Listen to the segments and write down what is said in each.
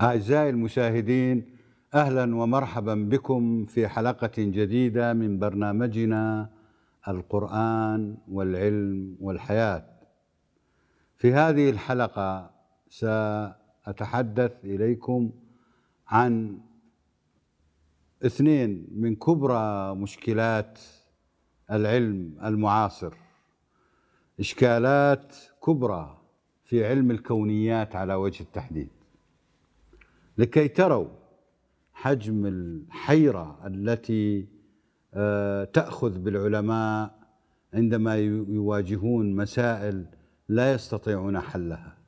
أعزائي المشاهدين أهلا ومرحبا بكم في حلقة جديدة من برنامجنا القرآن والعلم والحياة في هذه الحلقة سأتحدث إليكم عن اثنين من كبرى مشكلات العلم المعاصر إشكالات كبرى في علم الكونيات على وجه التحديد لكي تروا حجم الحيرة التي آه، تأخذ بالعلماء عندما يواجهون مسائل لا يستطيعون حلها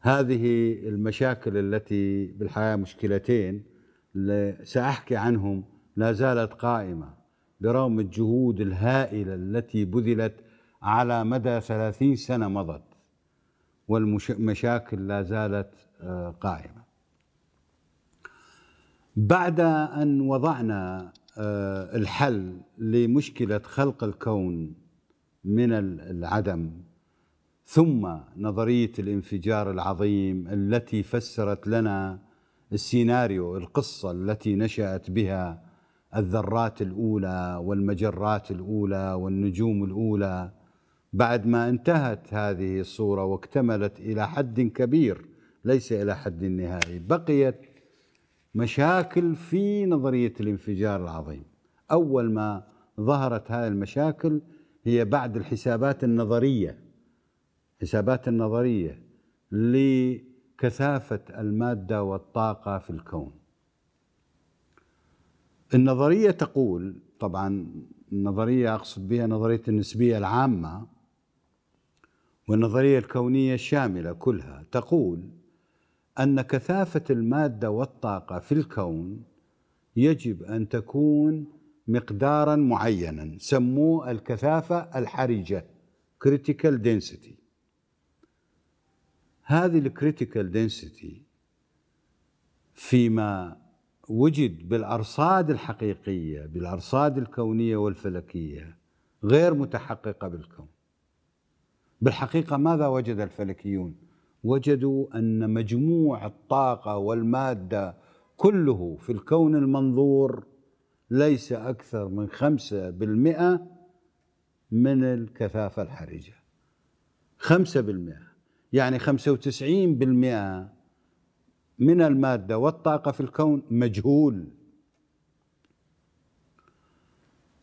هذه المشاكل التي بالحقيقة مشكلتين سأحكي عنهم لا زالت قائمة برغم الجهود الهائلة التي بذلت على مدى ثلاثين سنة مضت والمشاكل لا زالت آه، قائمة بعد ان وضعنا آه، الحل لمشكله خلق الكون من العدم ثم نظريه الانفجار العظيم التي فسرت لنا السيناريو القصه التي نشات بها الذرات الاولى والمجرات الاولى والنجوم الاولى بعد ما انتهت هذه الصوره واكتملت الى حد كبير ليس الى حد نهائي بقيت مشاكل في نظرية الانفجار العظيم أول ما ظهرت هذه المشاكل هي بعد الحسابات النظرية حسابات النظرية لكثافة المادة والطاقة في الكون النظرية تقول طبعا النظرية أقصد بها نظرية النسبية العامة والنظرية الكونية الشاملة كلها تقول ان كثافه الماده والطاقه في الكون يجب ان تكون مقدارا معينا سموه الكثافه الحرجه كريتيكال دنسيتي هذه الكريتيكال دنسيتي فيما وجد بالارصاد الحقيقيه بالارصاد الكونيه والفلكيه غير متحققه بالكون بالحقيقه ماذا وجد الفلكيون وجدوا ان مجموع الطاقه والماده كله في الكون المنظور ليس اكثر من خمسه بالمئه من الكثافه الحرجه خمسه بالمئه يعني خمسه وتسعين بالمئه من الماده والطاقه في الكون مجهول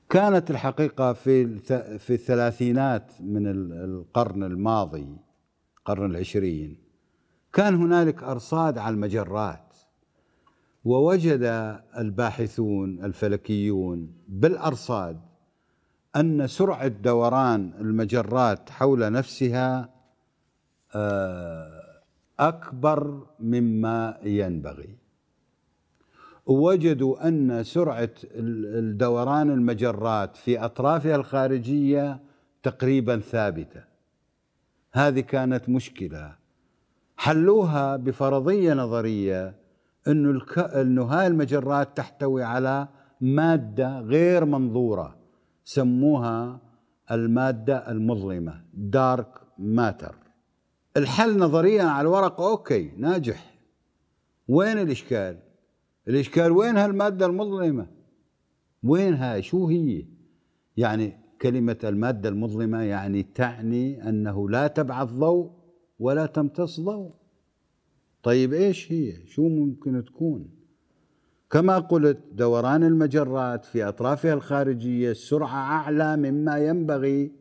كانت الحقيقه في في الثلاثينات من القرن الماضي القرن العشرين كان هنالك أرصاد على المجرات ووجد الباحثون الفلكيون بالأرصاد أن سرعة دوران المجرات حول نفسها آه، أكبر مما ينبغي وجدوا أن سرعة دوران المجرات في أطرافها الخارجية تقريبا ثابته هذه كانت مشكله حلوها بفرضيه نظريه انه الك... انه هاي المجرات تحتوي على ماده غير منظوره سموها الماده المظلمه دارك ماتر الحل نظريا على الورق اوكي ناجح وين الاشكال الاشكال وين هالماده المظلمه وين هاي شو هي يعني كلمة المادة المظلمة يعني تعني أنه لا تبعث ضوء ولا تمتص ضوء طيب إيش هي شو ممكن تكون كما قلت دوران المجرات في أطرافها الخارجية السرعة أعلى مما ينبغي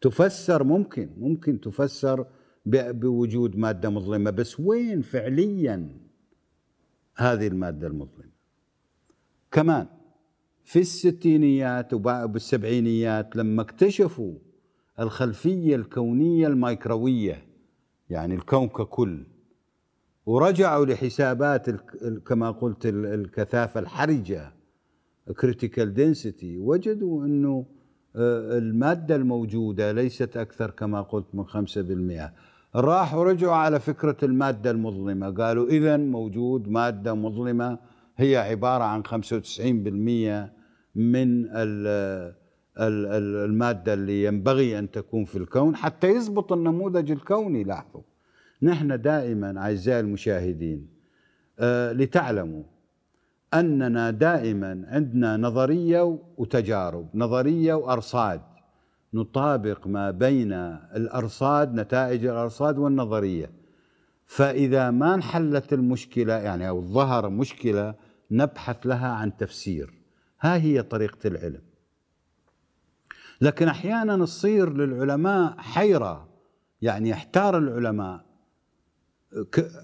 تفسر ممكن ممكن تفسر بوجود مادة مظلمة بس وين فعليا هذه المادة المظلمة كمان في الستينيات وبالسبعينيات لما اكتشفوا الخلفية الكونية الميكروية يعني الكون ككل ورجعوا لحسابات كما قلت الكثافة الحرجة critical density وجدوا انه آه، المادة الموجودة ليست أكثر كما قلت من 5% راحوا رجعوا على فكرة المادة المظلمة قالوا إذا موجود مادة مظلمة هي عبارة عن 95% من المادة اللي ينبغي أن تكون في الكون حتى يزبط النموذج الكوني لاحظوا نحن دائما أعزائي المشاهدين آه، لتعلموا أننا دائما عندنا نظرية وتجارب نظرية وأرصاد نطابق ما بين الأرصاد نتائج الأرصاد والنظرية فإذا ما انحلت المشكلة يعني أو ظهر مشكلة نبحث لها عن تفسير ها هي طريقة العلم لكن أحيانا تصير للعلماء حيرة يعني يحتار العلماء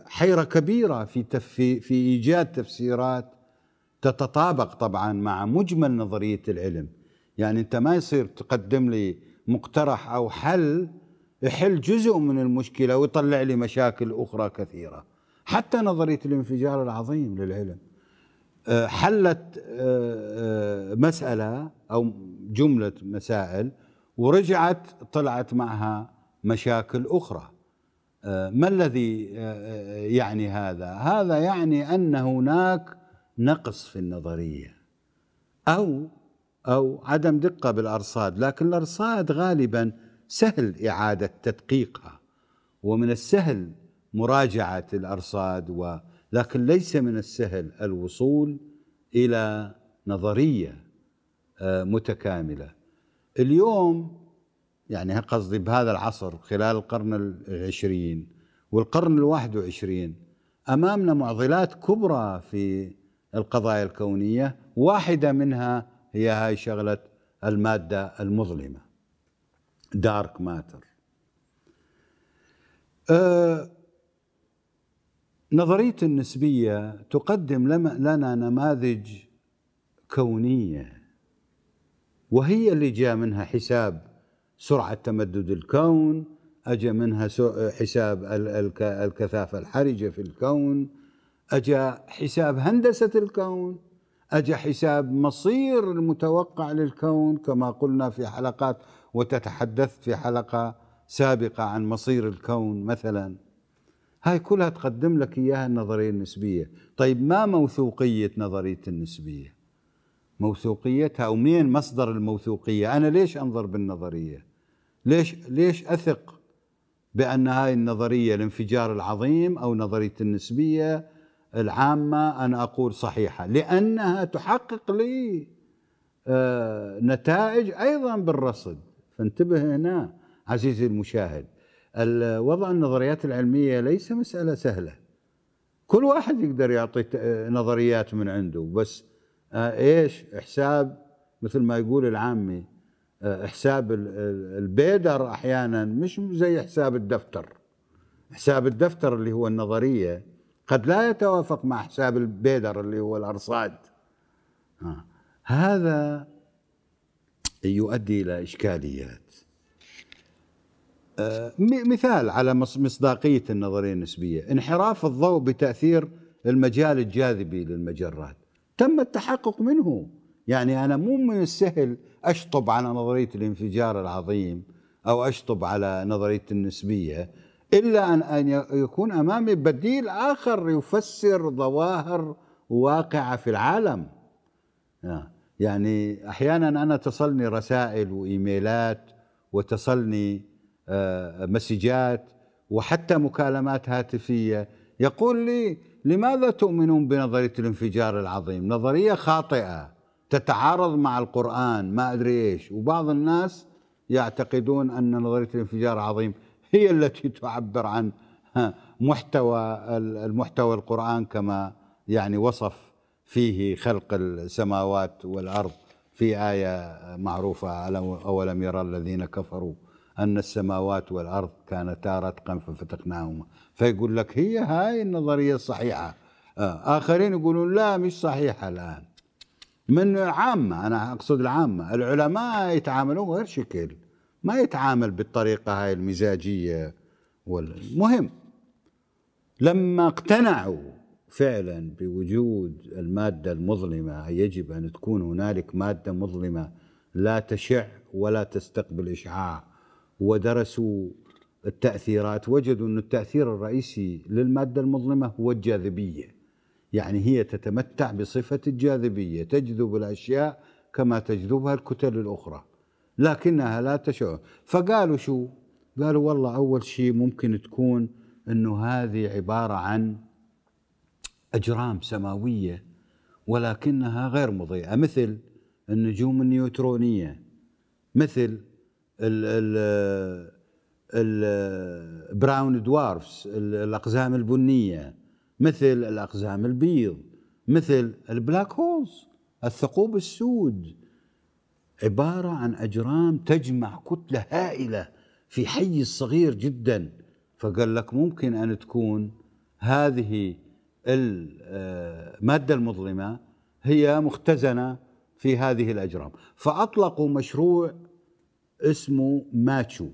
حيرة كبيرة في, في, في إيجاد تفسيرات تتطابق طبعا مع مجمل نظرية العلم يعني أنت ما يصير تقدم لي مقترح أو حل يحل جزء من المشكلة ويطلع لي مشاكل أخرى كثيرة حتى نظرية الانفجار العظيم للعلم حلت آه، آه، مسألة أو جملة مسائل ورجعت طلعت معها مشاكل أخرى آه، ما الذي يعني هذا؟ هذا يعني أن هناك نقص في النظرية أو أو عدم دقة بالأرصاد لكن الأرصاد غالبا سهل إعادة تدقيقها ومن السهل مراجعة الأرصاد و لكن ليس من السهل الوصول الى نظريه آه، متكامله اليوم يعني قصدي بهذا العصر خلال القرن العشرين والقرن الواحد وعشرين أمامنا معضلات كبرى في القضايا الكونية واحدة منها هي هاي شغلة المادة المظلمة دارك ماتر أه نظريه النسبيه تقدم لنا نماذج كونيه وهي اللي جاء منها حساب سرعه تمدد الكون اجى منها حساب الكثافه الحرجه في الكون اجى حساب هندسه الكون اجى حساب مصير المتوقع للكون كما قلنا في حلقات وتتحدثت في حلقه سابقه عن مصير الكون مثلا هاي كلها تقدم لك إياها النظرية النسبية طيب ما موثوقية نظرية النسبية موثوقيتها أو مين مصدر الموثوقية أنا ليش أنظر بالنظرية ليش, ليش أثق بأن هاي النظرية الانفجار العظيم أو نظرية النسبية العامة أنا أقول صحيحة لأنها تحقق لي آه، نتائج أيضا بالرصد فانتبه هنا عزيزي المشاهد وضع النظريات العلميه ليس مساله سهله كل واحد يقدر يعطي نظريات من عنده بس آه، ايش حساب مثل ما يقول العامي آه، حساب البيدر احيانا مش زي حساب الدفتر حساب الدفتر اللي هو النظريه قد لا يتوافق مع حساب البيدر اللي هو الارصاد آه، هذا يؤدي الى اشكاليات آه، مثال على مصداقية النظرية النسبية انحراف الضوء بتأثير المجال الجاذبي للمجرات تم التحقق منه يعني أنا مو من السهل أشطب على نظرية الانفجار العظيم أو أشطب على نظرية النسبية إلا أن أن يكون أمامي بديل آخر يفسر ظواهر واقعة في العالم آه، يعني أحيانا أنا تصلني رسائل وإيميلات وتصلني آه، مسجات وحتى مكالمات هاتفيه يقول لي لماذا تؤمنون بنظريه الانفجار العظيم؟ نظريه خاطئه تتعارض مع القران ما ادري ايش وبعض الناس يعتقدون ان نظريه الانفجار العظيم هي التي تعبر عن محتوى المحتوى القرآن كما يعني وصف فيه خلق السماوات والأرض في آية معروفة أولم يرى الذين كفروا أن السماوات والأرض كانتا رتقا ففتقناهما فيقول لك هي هاي النظرية الصحيحة آه، آخرين يقولون لا مش صحيحة الآن من عامة أنا أقصد العامة العلماء يتعاملون غير شكل ما يتعامل بالطريقة هاي المزاجية المهم لما اقتنعوا فعلا بوجود المادة المظلمة يجب أن تكون هنالك مادة مظلمة لا تشع ولا تستقبل إشعاع ودرسوا التأثيرات وجدوا أن التأثير الرئيسي للمادة المظلمة هو الجاذبية يعني هي تتمتع بصفة الجاذبية تجذب الأشياء كما تجذبها الكتل الأخرى لكنها لا تشعر فقالوا شو قالوا والله أول شيء ممكن تكون أنه هذه عبارة عن أجرام سماوية ولكنها غير مضيئة مثل النجوم النيوترونية مثل ال ال البراون دوارفس الاقزام البنيه مثل الاقزام البيض مثل البلاك هولز الثقوب السود عباره عن اجرام تجمع كتله هائله في حي صغير جدا فقال لك ممكن ان تكون هذه آه، الماده المظلمه هي مختزنه في هذه الاجرام فاطلقوا مشروع اسمه ماتشو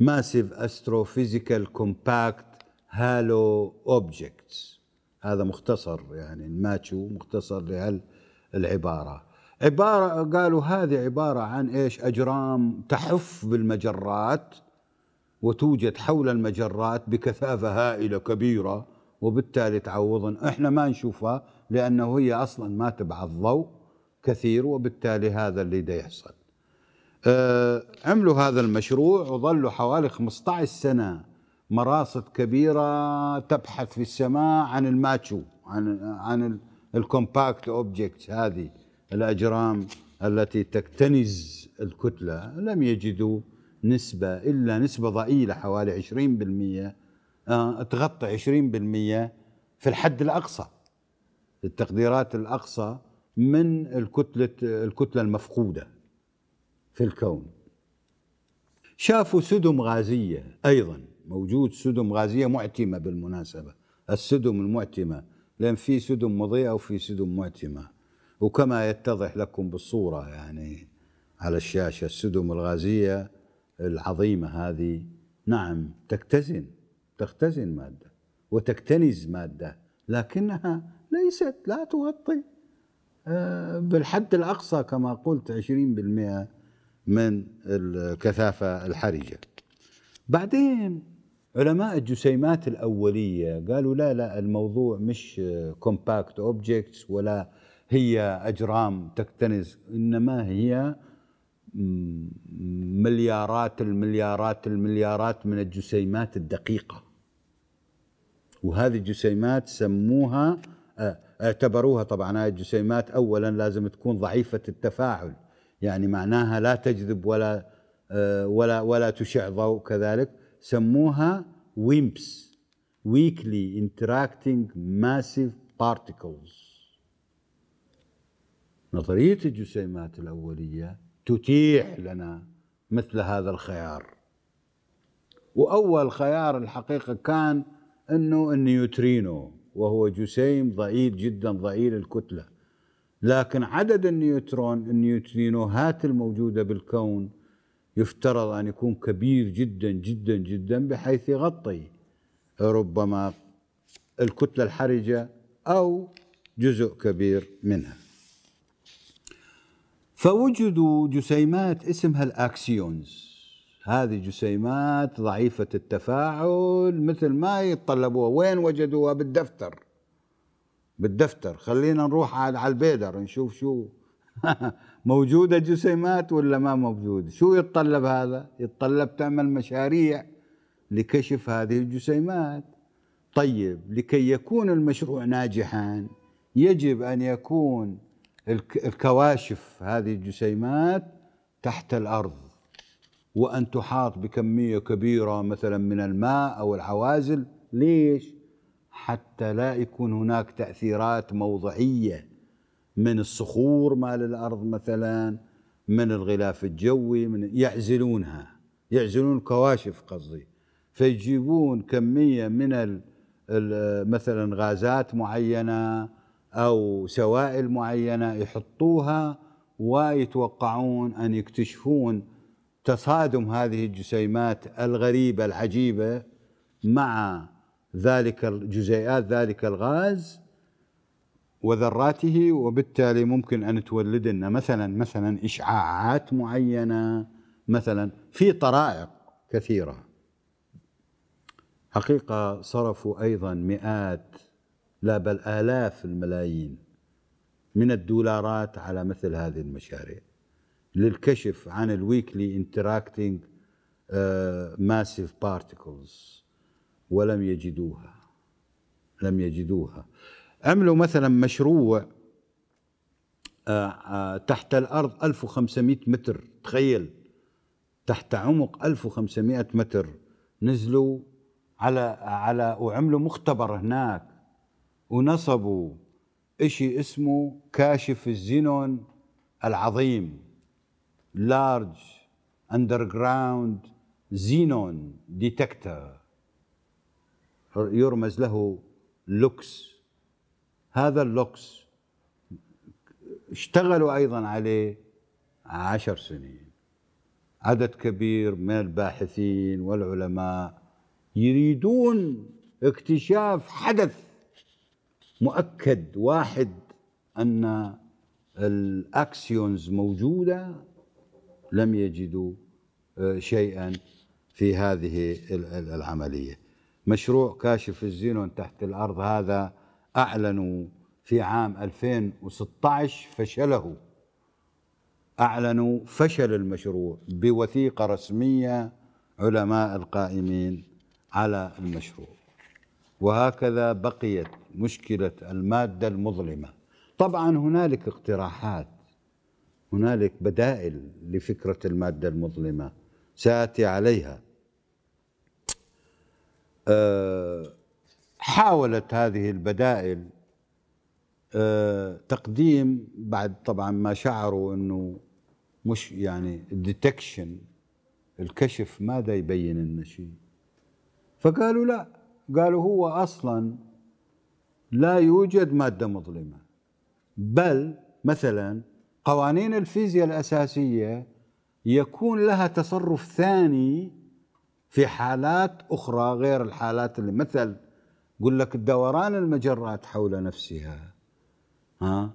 ماسيف استروفيزيكال كومباكت هالو اوبجكتس هذا مختصر يعني ماتشو مختصر لهالعباره عباره قالوا هذه عباره عن ايش اجرام تحف بالمجرات وتوجد حول المجرات بكثافه هائله كبيره وبالتالي تعوضن احنا ما نشوفها لانه هي اصلا ما تبعث ضوء كثير وبالتالي هذا اللي ده يحصل آه، عملوا هذا المشروع وظلوا حوالي 15 سنة مراصد كبيرة تبحث في السماء عن الماتشو عن عن الكومباكت اوبجكت هذه الاجرام التي تكتنز الكتلة لم يجدوا نسبة إلا نسبة ضئيلة حوالي 20% آه، تغطي 20% في الحد الأقصى التقديرات الأقصى من الكتلة الكتلة المفقودة في الكون شافوا سدم غازية أيضا موجود سدم غازية معتمة بالمناسبة السدم المعتمة لأن في سدم مضيئة وفي سدم معتمة وكما يتضح لكم بالصورة يعني على الشاشة السدم الغازية العظيمة هذه نعم تكتزن تختزن مادة وتكتنز مادة لكنها ليست لا تغطي آه، بالحد الأقصى كما قلت 20% من الكثافة الحرجة بعدين علماء الجسيمات الأولية قالوا لا لا الموضوع مش كومباكت أوبجيكتس ولا هي أجرام تكتنز إنما هي مليارات المليارات المليارات من الجسيمات الدقيقة وهذه الجسيمات سموها اعتبروها طبعا هذه الجسيمات أولا لازم تكون ضعيفة التفاعل يعني معناها لا تجذب ولا آه، ولا ولا تشع ضوء كذلك سموها ويمبس ويكلي انتراكتنج ماسيف بارتيكلز نظرية الجسيمات الأولية تتيح لنا مثل هذا الخيار وأول خيار الحقيقة كان أنه النيوترينو وهو جسيم ضئيل جدا ضئيل الكتله لكن عدد النيوترون النيوترينوهات الموجودة بالكون يفترض أن يكون كبير جدا جدا جدا بحيث يغطي ربما الكتلة الحرجة أو جزء كبير منها فوجدوا جسيمات اسمها الأكسيونز هذه جسيمات ضعيفة التفاعل مثل ما يتطلبوها وين وجدوها بالدفتر بالدفتر خلينا نروح على البيدر نشوف شو موجودة جسيمات ولا ما موجودة شو يتطلب هذا يتطلب تعمل مشاريع لكشف هذه الجسيمات طيب لكي يكون المشروع ناجحا يجب أن يكون الكواشف هذه الجسيمات تحت الأرض وأن تحاط بكمية كبيرة مثلا من الماء أو العوازل ليش؟ حتى لا يكون هناك تاثيرات موضعيه من الصخور مال الارض مثلا من الغلاف الجوي من يعزلونها يعزلون كواشف قصدي فيجيبون كميه من مثلا غازات معينه او سوائل معينه يحطوها ويتوقعون ان يكتشفون تصادم هذه الجسيمات الغريبه العجيبه مع ذلك الجزيئات ذلك الغاز وذراته وبالتالي ممكن ان تولد لنا مثلا مثلا اشعاعات معينه مثلا في طرائق كثيره حقيقه صرفوا ايضا مئات لا بل الاف الملايين من الدولارات على مثل هذه المشاريع للكشف عن الويكلي انتراكتنج ماسيف بارتيكلز ولم يجدوها لم يجدوها عملوا مثلا مشروع آه، آه، تحت الأرض 1500 متر تخيل تحت عمق 1500 متر نزلوا على على وعملوا مختبر هناك ونصبوا شيء اسمه كاشف الزينون العظيم لارج اندر جراوند زينون ديتكتور يرمز له لوكس هذا اللوكس اشتغلوا ايضا عليه عشر سنين عدد كبير من الباحثين والعلماء يريدون اكتشاف حدث مؤكد واحد ان الاكسيونز موجوده لم يجدوا آه، شيئا في هذه العمليه مشروع كاشف الزينون تحت الأرض هذا أعلنوا في عام 2016 فشله أعلنوا فشل المشروع بوثيقة رسمية علماء القائمين على المشروع وهكذا بقيت مشكلة المادة المظلمة طبعا هنالك اقتراحات هنالك بدائل لفكرة المادة المظلمة سآتي عليها آه، حاولت هذه البدائل آه، تقديم بعد طبعا ما شعروا انه مش يعني الديتكشن الكشف ماذا يبين لنا شيء فقالوا لا قالوا هو اصلا لا يوجد ماده مظلمه بل مثلا قوانين الفيزياء الاساسيه يكون لها تصرف ثاني في حالات أخرى غير الحالات اللي مثل يقول لك دوران المجرات حول نفسها ها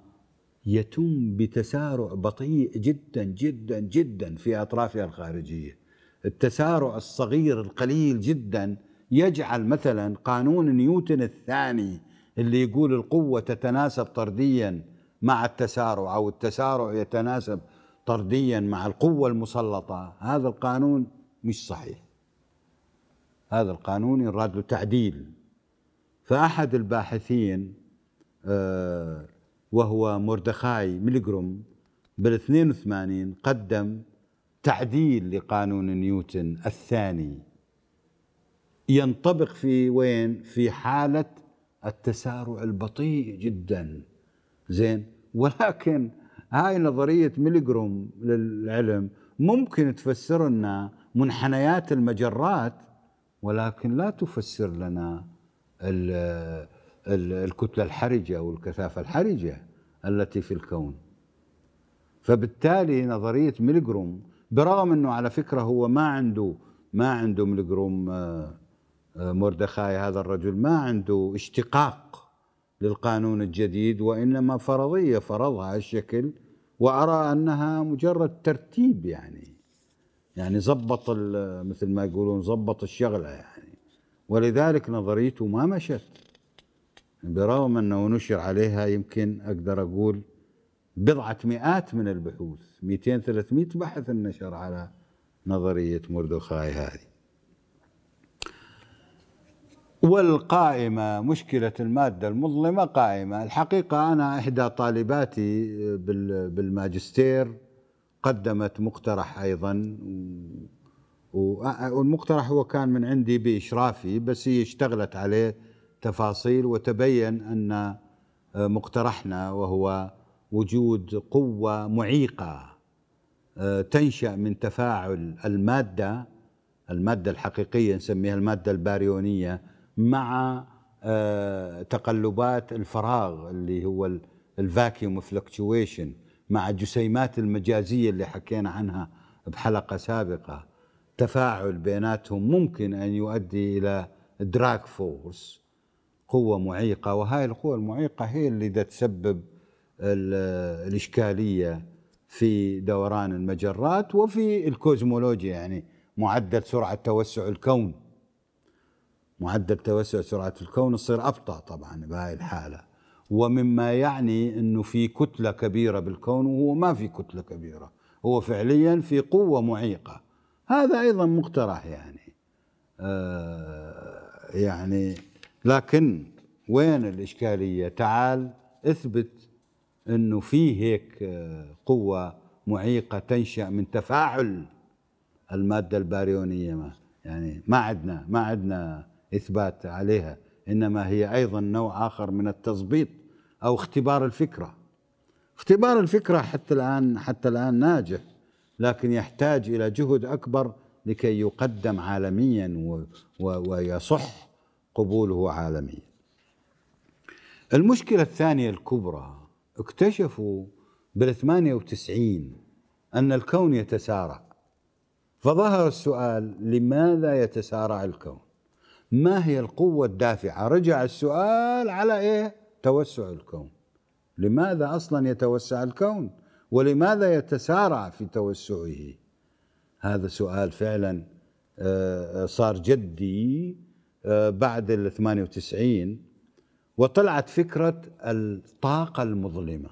يتم بتسارع بطيء جدا جدا جدا في أطرافها الخارجية التسارع الصغير القليل جدا يجعل مثلا قانون نيوتن الثاني اللي يقول القوة تتناسب طرديا مع التسارع أو التسارع يتناسب طرديا مع القوة المسلطة هذا القانون مش صحيح هذا القانون يراد له تعديل فأحد الباحثين آه، وهو مردخاي ميلجروم بال 82 قدم تعديل لقانون نيوتن الثاني ينطبق في وين في حالة التسارع البطيء جدا زين ولكن هاي نظرية ميلجروم للعلم ممكن تفسر لنا منحنيات المجرات ولكن لا تفسر لنا الكتلة الحرجة أو الكثافة الحرجة التي في الكون فبالتالي نظرية ميلجروم برغم أنه على فكرة هو ما عنده ما عنده ميلجروم آه، آه، مردخاي هذا الرجل ما عنده اشتقاق للقانون الجديد وإنما فرضية فرضها الشكل وأرى أنها مجرد ترتيب يعني يعني زبط مثل ما يقولون زبط الشغله يعني ولذلك نظريته ما مشت برغم انه نشر عليها يمكن اقدر اقول بضعه مئات من البحوث 200 300 بحث نشر على نظريه مردوخاي هذه والقائمة مشكلة المادة المظلمة قائمة الحقيقة أنا إحدى طالباتي بالماجستير قدمت مقترح ايضا والمقترح هو كان من عندي باشرافي بس هي اشتغلت عليه تفاصيل وتبين ان مقترحنا وهو وجود قوه معيقه تنشا من تفاعل الماده الماده الحقيقيه نسميها الماده الباريونيه مع آه، تقلبات الفراغ اللي هو الفاكيوم فلكتويشن مع الجسيمات المجازية اللي حكينا عنها بحلقة سابقة تفاعل بيناتهم ممكن أن يؤدي إلى دراك فورس قوة معيقة وهاي القوة المعيقة هي اللي تسبب الإشكالية في دوران المجرات وفي الكوزمولوجيا يعني معدل سرعة توسع الكون معدل توسع سرعة الكون يصير أبطأ طبعا بهاي الحالة ومما يعني انه في كتله كبيره بالكون وهو ما في كتله كبيره هو فعليا في قوه معيقه هذا ايضا مقترح يعني آه يعني لكن وين الاشكاليه تعال اثبت انه في هيك آه، قوه معيقه تنشا من تفاعل الماده الباريونيه ما يعني ما عندنا ما عندنا اثبات عليها انما هي ايضا نوع اخر من التظبيط او اختبار الفكره اختبار الفكره حتى الان حتى الان ناجح لكن يحتاج الى جهد اكبر لكي يقدم عالميا ويصح قبوله عالميا المشكله الثانيه الكبرى اكتشفوا بال 98 ان الكون يتسارع فظهر السؤال لماذا يتسارع الكون ما هي القوة الدافعة رجع السؤال على إيه توسع الكون لماذا أصلا يتوسع الكون ولماذا يتسارع في توسعه هذا سؤال فعلا آه، صار جدي آه، بعد ال 98 وطلعت فكرة الطاقة المظلمة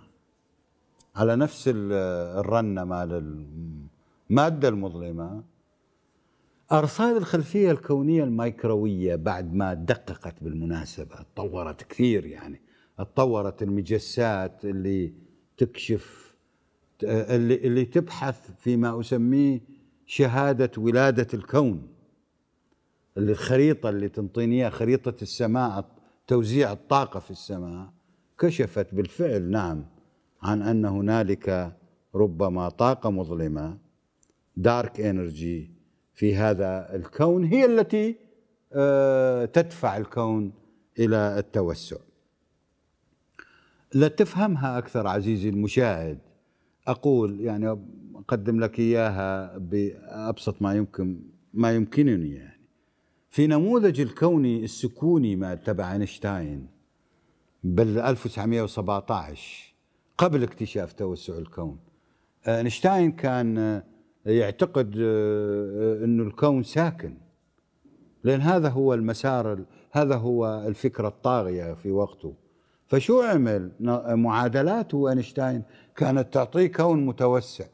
على نفس آه، الرنة مال المادة المظلمة أرصاد الخلفية الكونية الميكروية بعد ما دققت بالمناسبة تطورت كثير يعني تطورت المجسات اللي تكشف اللي, اللي تبحث فيما أسميه شهادة ولادة الكون اللي الخريطة اللي تنطيني خريطة السماء توزيع الطاقة في السماء كشفت بالفعل نعم عن أن هنالك ربما طاقة مظلمة دارك انرجي في هذا الكون هي التي آه، تدفع الكون الى التوسع لتفهمها اكثر عزيزي المشاهد اقول يعني اقدم لك اياها بابسط ما يمكن ما يمكنني يعني في نموذج الكوني السكوني ما تبع اينشتاين بال 1917 قبل اكتشاف توسع الكون آه، اينشتاين كان آه، يعتقد آه، آه، انه الكون ساكن لان هذا هو المسار هذا هو الفكره الطاغيه في وقته فشو عمل معادلاته اينشتاين كانت تعطيه كون متوسع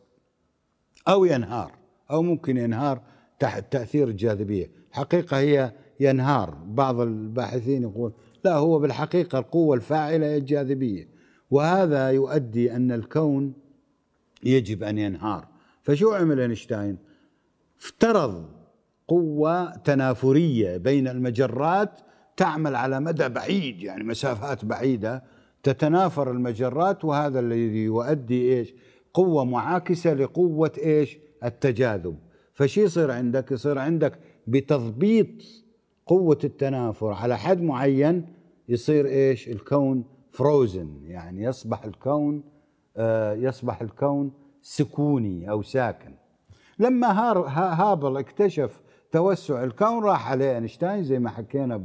او ينهار او ممكن ينهار تحت تاثير الجاذبيه الحقيقه هي ينهار بعض الباحثين يقول لا هو بالحقيقه القوه الفاعله هي الجاذبيه وهذا يؤدي ان الكون يجب ان ينهار فشو عمل اينشتاين؟ افترض قوة تنافرية بين المجرات تعمل على مدى بعيد يعني مسافات بعيدة تتنافر المجرات وهذا الذي يؤدي ايش؟ قوة معاكسة لقوة ايش؟ التجاذب فشي يصير عندك؟ يصير عندك بتضبيط قوة التنافر على حد معين يصير ايش؟ الكون فروزن يعني يصبح الكون آه يصبح الكون سكوني أو ساكن لما هابل اكتشف توسع الكون راح عليه أينشتاين زي ما حكينا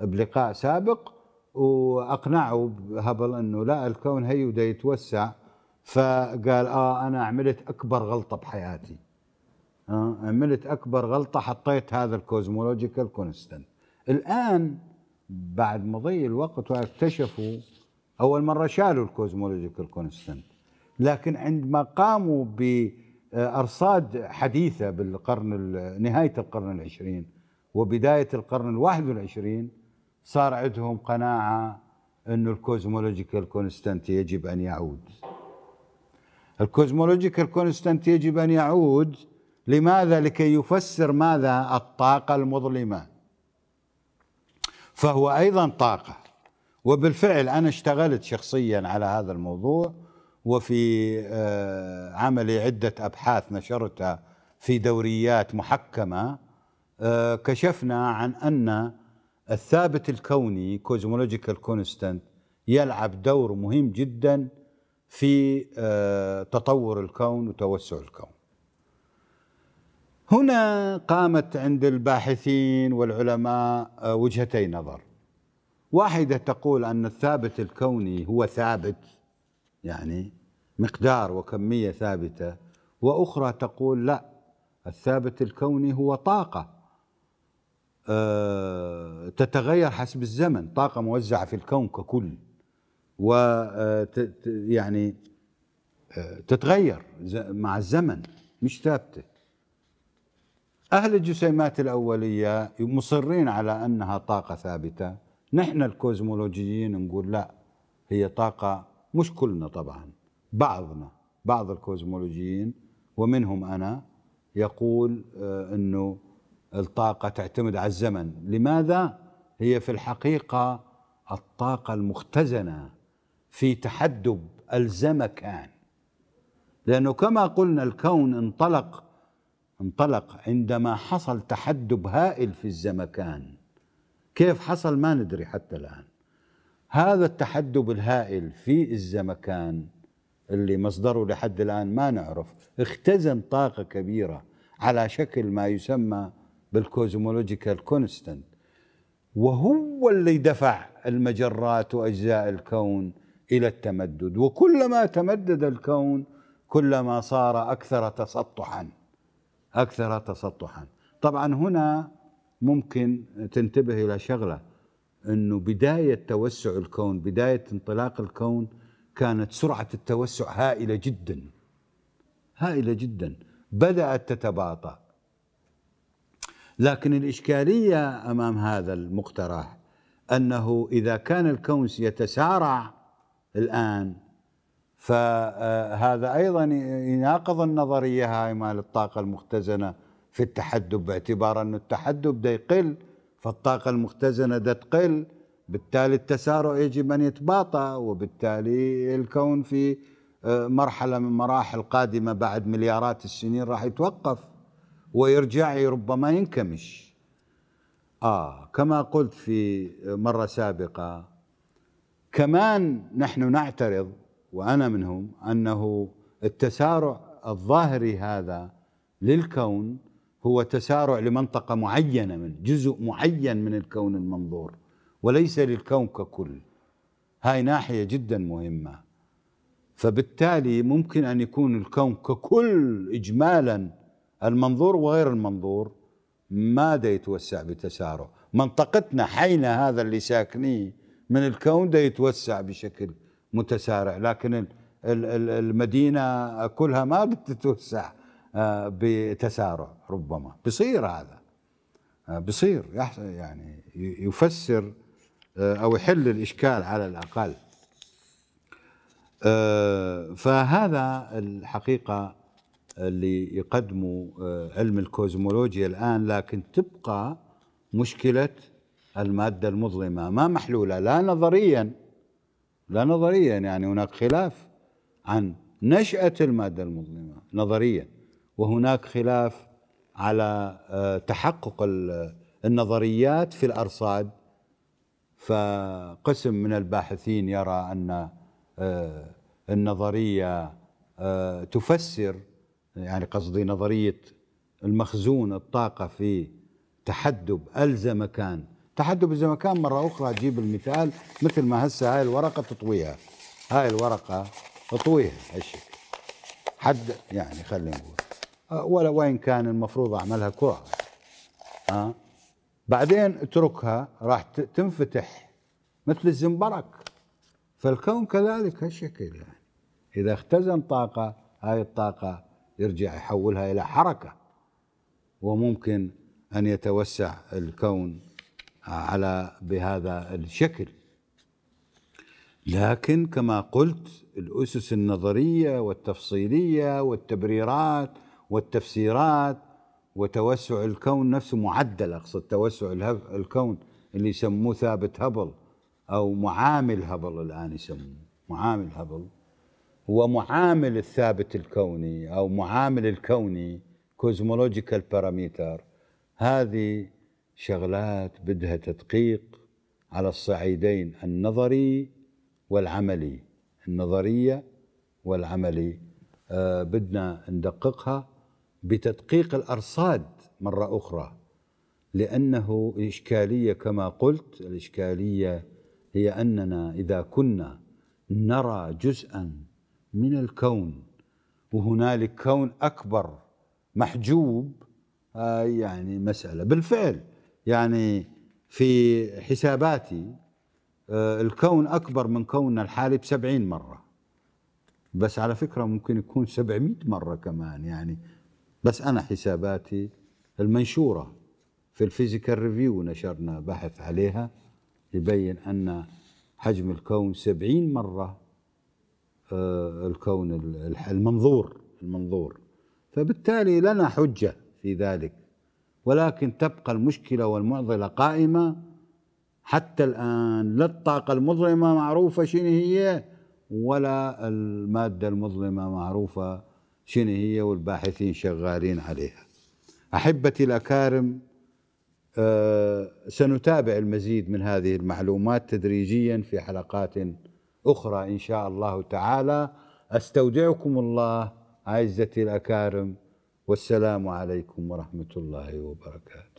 بلقاء سابق وأقنعه هابل أنه لا الكون هي بده يتوسع فقال آه أنا عملت أكبر غلطة بحياتي آه عملت أكبر غلطة حطيت هذا الكوزمولوجيكال كونستنت الآن بعد مضي الوقت واكتشفوا أول مرة شالوا الكوزمولوجيكال كونستنت لكن عندما قاموا بأرصاد حديثة بالقرن نهاية القرن العشرين وبداية القرن الواحد والعشرين صار عندهم قناعة أن الكوزمولوجيكال كونستانت يجب أن يعود الكوزمولوجيكال كونستانت يجب أن يعود لماذا لكي يفسر ماذا الطاقة المظلمة فهو أيضا طاقة وبالفعل أنا اشتغلت شخصيا على هذا الموضوع وفي آه، عملي عدة أبحاث نشرتها في دوريات محكمة آه، كشفنا عن أن الثابت الكوني كوزمولوجيكال كونستانت يلعب دور مهم جدا في آه، تطور الكون وتوسع الكون هنا قامت عند الباحثين والعلماء وجهتي نظر واحدة تقول أن الثابت الكوني هو ثابت يعني مقدار وكميه ثابته واخرى تقول لا الثابت الكوني هو طاقه آه، تتغير حسب الزمن طاقه موزعه في الكون ككل و آه، يعني آه، تتغير مع الزمن مش ثابته اهل الجسيمات الاوليه مصرين على انها طاقه ثابته نحن الكوزمولوجيين نقول لا هي طاقه مش كلنا طبعا بعضنا بعض الكوزمولوجيين ومنهم أنا يقول آه، أنه الطاقة تعتمد على الزمن لماذا؟ هي في الحقيقة الطاقة المختزنة في تحدب الزمكان لأنه كما قلنا الكون انطلق انطلق عندما حصل تحدب هائل في الزمكان كيف حصل ما ندري حتى الآن هذا التحدب الهائل في الزمكان اللي مصدره لحد الآن ما نعرف اختزن طاقة كبيرة على شكل ما يسمى بالكوزمولوجيكال كونستنت وهو اللي دفع المجرات وأجزاء الكون إلى التمدد وكلما تمدد الكون كلما صار أكثر تسطحا أكثر تسطحا طبعا هنا ممكن تنتبه إلى شغله انه بدايه توسع الكون بدايه انطلاق الكون كانت سرعه التوسع هائله جدا هائله جدا بدات تتباطا لكن الاشكاليه امام هذا المقترح انه اذا كان الكون يتسارع الان فهذا ايضا يناقض النظريه هاي مال الطاقه المختزنه في التحدب باعتبار ان التحدب ده يقل فالطاقة المختزنة ده تقل بالتالي التسارع يجب أن يتباطأ وبالتالي الكون في آه، مرحلة من مراحل قادمة بعد مليارات السنين راح يتوقف ويرجع ربما ينكمش آه كما قلت في مرة سابقة كمان نحن نعترض وأنا منهم أنه التسارع الظاهري هذا للكون هو تسارع لمنطقة معينة من جزء معين من الكون المنظور وليس للكون ككل هاي ناحية جدا مهمة فبالتالي ممكن أن يكون الكون ككل إجمالا المنظور وغير المنظور ما يتوسع بتسارع منطقتنا حينا هذا اللي ساكنيه من الكون ده يتوسع بشكل متسارع لكن المدينة كلها ما بتتوسع آه، بتسارع ربما بصير هذا آه، بصير يعني يفسر آه، او يحل الاشكال على الاقل فهذا الحقيقه اللي يقدمه علم الكوزمولوجيا الان لكن تبقى مشكله الماده المظلمه ما محلوله لا نظريا لا نظريا يعني هناك خلاف عن نشاه الماده المظلمه نظريا وهناك خلاف على آه، تحقق النظريات في الأرصاد فقسم من الباحثين يرى أن آه، النظرية آه، تفسر يعني قصدي نظرية المخزون الطاقة في تحدب الزمكان تحدب الزمكان مرة أخرى أجيب المثال مثل ما هسه هاي الورقة تطويها هاي الورقة تطويها هالشكل حد يعني خلينا نقول ولا وين كان المفروض اعملها كره ها بعدين اتركها راح تنفتح مثل الزنبرك فالكون كذلك هالشكل يعني اذا اختزن طاقه هاي الطاقه يرجع يحولها الى حركه وممكن ان يتوسع الكون آه، على بهذا الشكل لكن كما قلت الاسس النظريه والتفصيليه والتبريرات والتفسيرات وتوسع الكون نفسه معدل اقصد توسع الكون اللي يسموه ثابت هبل او معامل هبل الان يسموه معامل هبل هو معامل الثابت الكوني او معامل الكوني كوزمولوجيكال باراميتر هذه شغلات بدها تدقيق على الصعيدين النظري والعملي النظريه والعملي آه بدنا ندققها بتدقيق الارصاد مره اخرى لانه الاشكاليه كما قلت الاشكاليه هي اننا اذا كنا نرى جزءا من الكون وهنالك كون اكبر محجوب آه، يعني مساله بالفعل يعني في حساباتي آه، الكون اكبر من كوننا الحالي بسبعين مره بس على فكره ممكن يكون 700 مره كمان يعني بس أنا حساباتي المنشورة في الفيزيكال ريفيو نشرنا بحث عليها يبين أن حجم الكون سبعين مرة آه، الكون المنظور المنظور فبالتالي لنا حجة في ذلك ولكن تبقى المشكلة والمعضلة قائمة حتى الآن لا الطاقة المظلمة معروفة شنو هي ولا المادة المظلمة معروفة شنو هي والباحثين شغالين عليها أحبتي الأكارم أه سنتابع المزيد من هذه المعلومات تدريجيا في حلقات أخرى إن شاء الله تعالى أستودعكم الله أعزتي الأكارم والسلام عليكم ورحمة الله وبركاته